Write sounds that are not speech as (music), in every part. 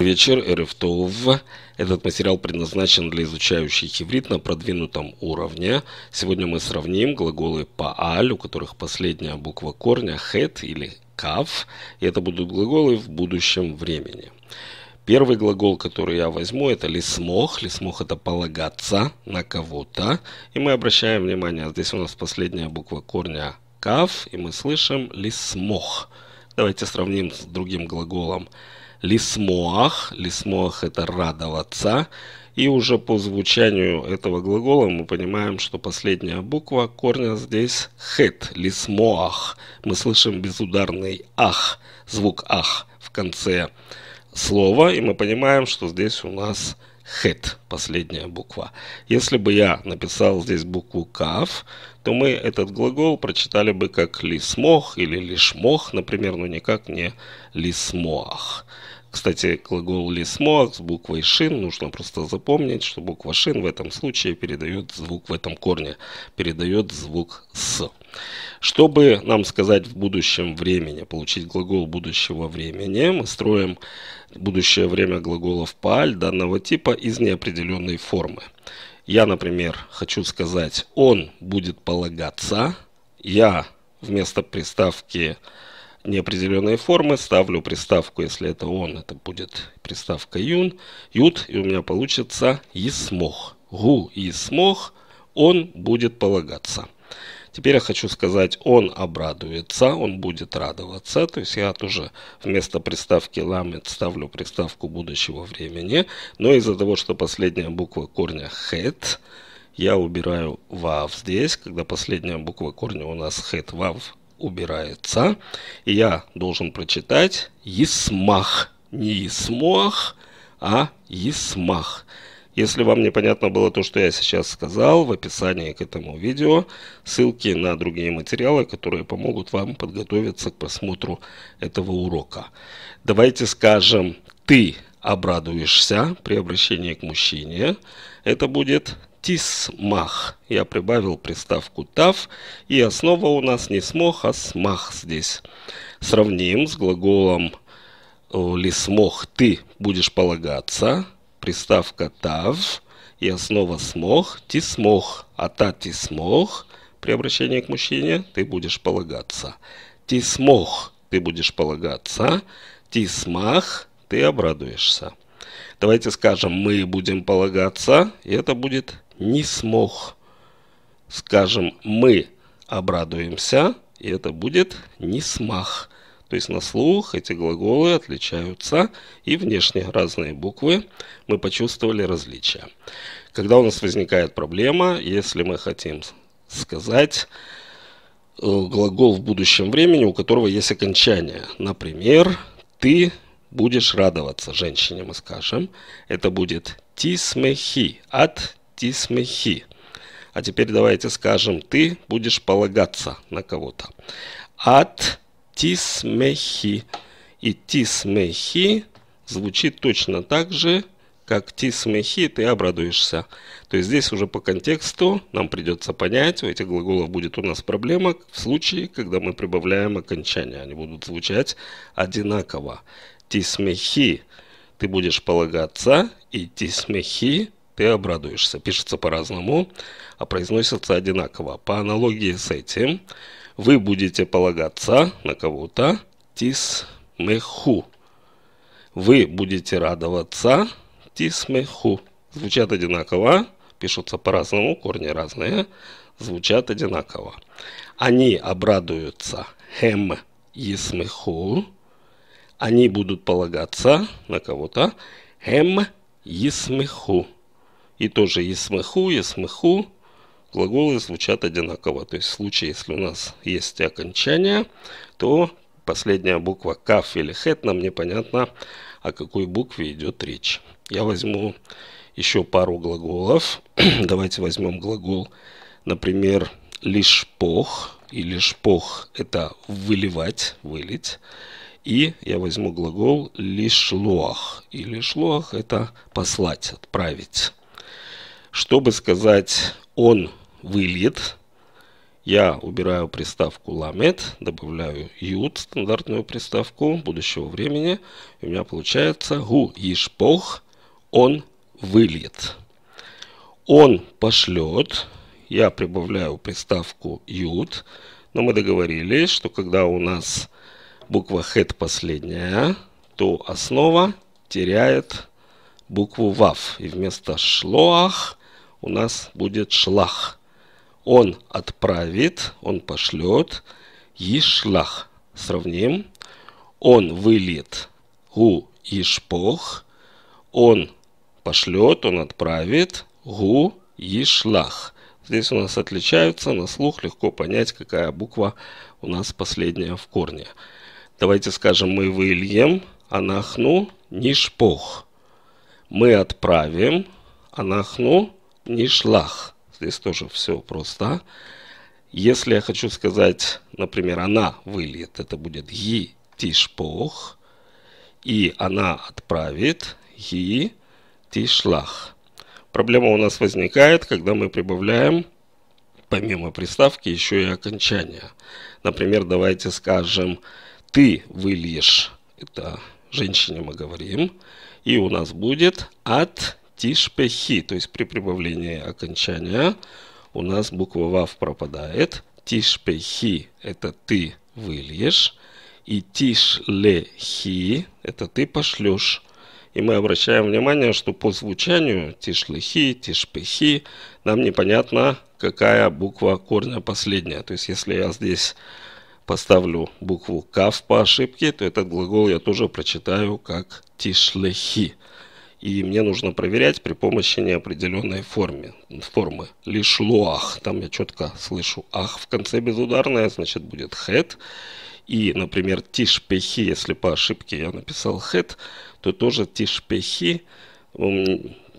Вечер РФТОВ. Этот материал предназначен для изучающих иврит на продвинутом уровне. Сегодня мы сравним глаголы «пааль», у которых последняя буква корня «хет» или «кав», и это будут глаголы в будущем времени. Первый глагол, который я возьму, это «лисмох». «Лисмох» — это «полагаться на кого-то». И мы обращаем внимание, здесь у нас последняя буква корня «кав», и мы слышим «лисмох». Давайте сравним с другим глаголом лисмоах. Лисмоах – это радоваться. И уже по звучанию этого глагола мы понимаем, что последняя буква корня здесь хет, лисмоах. Мы слышим безударный ах, звук ах в конце слова, и мы понимаем, что здесь у нас head, последняя буква. Если бы я написал здесь букву КАВ, то мы этот глагол прочитали бы как лисмох или лишмох, например, но никак не лисмоах. Кстати, глагол «лесмо» с буквой «шин» нужно просто запомнить, что буква «шин» в этом случае передает звук в этом корне, передает звук «с». Чтобы нам сказать в будущем времени, получить глагол будущего времени, мы строим будущее время глаголов паль данного типа из неопределенной формы. Я, например, хочу сказать «он будет полагаться», я вместо приставки неопределенные формы, ставлю приставку, если это он, это будет приставка юн, ют, и у меня получится есмох. Гу есмох, он будет полагаться. Теперь я хочу сказать, он обрадуется, он будет радоваться. То есть я тоже вместо приставки ламет ставлю приставку будущего времени. Но из-за того, что последняя буква корня het, я убираю вав здесь, когда последняя буква корня у нас het вав убирается. я должен прочитать «Есмах». Не «Есмох», а «Есмах». Если вам непонятно было то, что я сейчас сказал, в описании к этому видео ссылки на другие материалы, которые помогут вам подготовиться к просмотру этого урока. Давайте скажем «ты обрадуешься» при обращении к мужчине. Это будет тисмах. Я прибавил приставку тав, и основа у нас не смог, а смах здесь. Сравним с глаголом э, ли смог ты будешь полагаться. Приставка тав и основа смог, ти смог, а та ти смог при обращении к мужчине ты будешь полагаться. Ти смог, ты будешь полагаться. Ти смах, ты обрадуешься. Давайте скажем, мы будем полагаться, и это будет не смог. Скажем, мы обрадуемся, и это будет не смах. То есть на слух эти глаголы отличаются, и внешне разные буквы мы почувствовали различия. Когда у нас возникает проблема, если мы хотим сказать э, глагол в будущем времени, у которого есть окончание. Например, ты будешь радоваться женщине, мы скажем. Это будет смехи от тисмехи. А теперь давайте скажем, ты будешь полагаться на кого-то. От тисмехи. И тисмехи звучит точно так же, как тисмехи, ты обрадуешься. То есть здесь уже по контексту нам придется понять, у этих глаголов будет у нас проблема в случае, когда мы прибавляем окончания. Они будут звучать одинаково. Тисмехи, ты будешь полагаться, и тисмехи, ты обрадуешься. Пишется по-разному, а произносится одинаково. По аналогии с этим, вы будете полагаться на кого-то тисмеху. Вы будете радоваться тисмеху. Звучат одинаково, пишутся по-разному, корни разные, звучат одинаково. Они обрадуются хем есмеху. Они будут полагаться на кого-то хем есмеху. И тоже и смеху, и смеху глаголы звучат одинаково. То есть в случае, если у нас есть окончание, то последняя буква каф или хет нам непонятно, о какой букве идет речь. Я возьму еще пару глаголов. (clears throat) Давайте возьмем глагол, например, лишь пох. И лишь пох это выливать, вылить. И я возьму глагол лишлоах. И лишлоах это послать, отправить. Чтобы сказать «он выльет», я убираю приставку ламет, добавляю ют, стандартную приставку будущего времени. И у меня получается гу ишпох, он выльет. Он пошлет, я прибавляю приставку ют, но мы договорились, что когда у нас буква хет последняя, то основа теряет букву вав. И вместо шлоах у нас будет шлах. Он отправит, он пошлет, ишлах. Сравним. Он вылет, гу ишпох. Он пошлет, он отправит, гу ишлах. Здесь у нас отличаются, на слух легко понять, какая буква у нас последняя в корне. Давайте скажем, мы выльем, анахну, нишпох. Мы отправим, анахну, нишлах. Здесь тоже все просто. Если я хочу сказать, например, она выльет, это будет ги тишпох. И она отправит ги тишлах. Проблема у нас возникает, когда мы прибавляем помимо приставки еще и окончания. Например, давайте скажем «ты выльешь». Это женщине мы говорим. И у нас будет «от тишпехи, то есть при прибавлении окончания у нас буква вав пропадает. Тишпехи – это ты выльешь, и тишлехи – это ты пошлешь. И мы обращаем внимание, что по звучанию тишлехи, тишпехи нам непонятно, какая буква корня последняя. То есть если я здесь поставлю букву «кав» по ошибке, то этот глагол я тоже прочитаю как «тишлехи» и мне нужно проверять при помощи неопределенной форме, формы. Лишь луах, там я четко слышу ах в конце безударная, значит будет head. И, например, тишпехи, если по ошибке я написал head, то тоже тишпехи,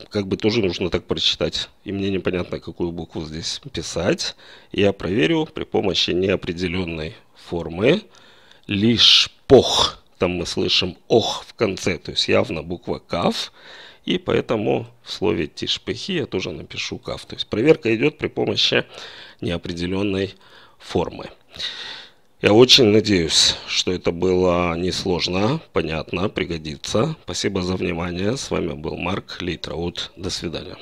как бы тоже нужно так прочитать. И мне непонятно, какую букву здесь писать. Я проверю при помощи неопределенной формы. Лишь пох там мы слышим «ох» в конце, то есть явно буква «кав». И поэтому в слове «тишпехи» я тоже напишу «кав». То есть проверка идет при помощи неопределенной формы. Я очень надеюсь, что это было несложно, понятно, пригодится. Спасибо за внимание. С вами был Марк Лейтраут. До свидания.